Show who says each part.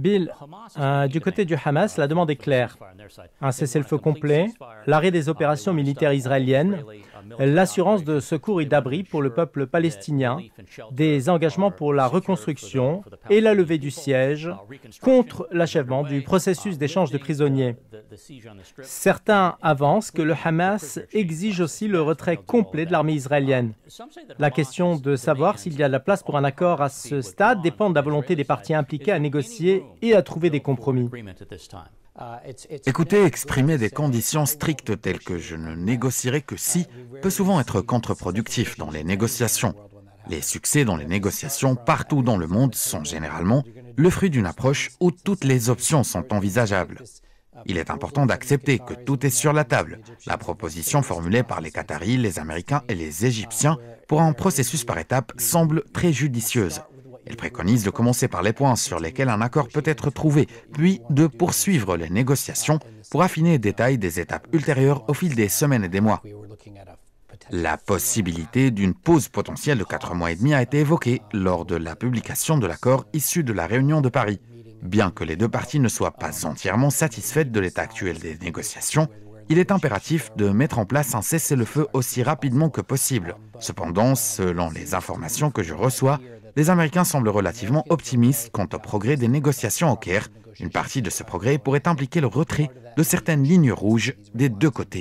Speaker 1: Bill, euh, du côté du Hamas, la demande est claire. Un cessez-le-feu complet, l'arrêt des opérations militaires israéliennes, l'assurance de secours et d'abri pour le peuple palestinien, des engagements pour la reconstruction et la levée du siège contre l'achèvement du processus d'échange de prisonniers. Certains avancent que le Hamas exige aussi le retrait complet de l'armée israélienne. La question de savoir s'il y a de la place pour un accord à ce stade dépend de la volonté des parties impliquées à négocier et à trouver des compromis. Euh, Écouter
Speaker 2: exprimer des conditions strictes telles que je ne négocierai que si uh, peut souvent être contre-productif dans les négociations. Les succès dans les négociations partout dans le monde sont généralement le fruit d'une approche où toutes les options sont envisageables. Il est important d'accepter que tout est sur la table. La proposition formulée par les Qataris, les Américains et les Égyptiens pour un processus par étapes semble très judicieuse. Il préconise de commencer par les points sur lesquels un accord peut être trouvé, puis de poursuivre les négociations pour affiner les détails des étapes ultérieures au fil des semaines et des mois. La possibilité d'une pause potentielle de 4 mois et demi a été évoquée lors de la publication de l'accord issu de la réunion de Paris. Bien que les deux parties ne soient pas entièrement satisfaites de l'état actuel des négociations, il est impératif de mettre en place un cessez-le-feu aussi rapidement que possible. Cependant, selon les informations que je reçois, les Américains semblent relativement optimistes quant au progrès des négociations au Caire. Une partie de ce progrès pourrait impliquer le retrait de certaines lignes rouges des deux côtés.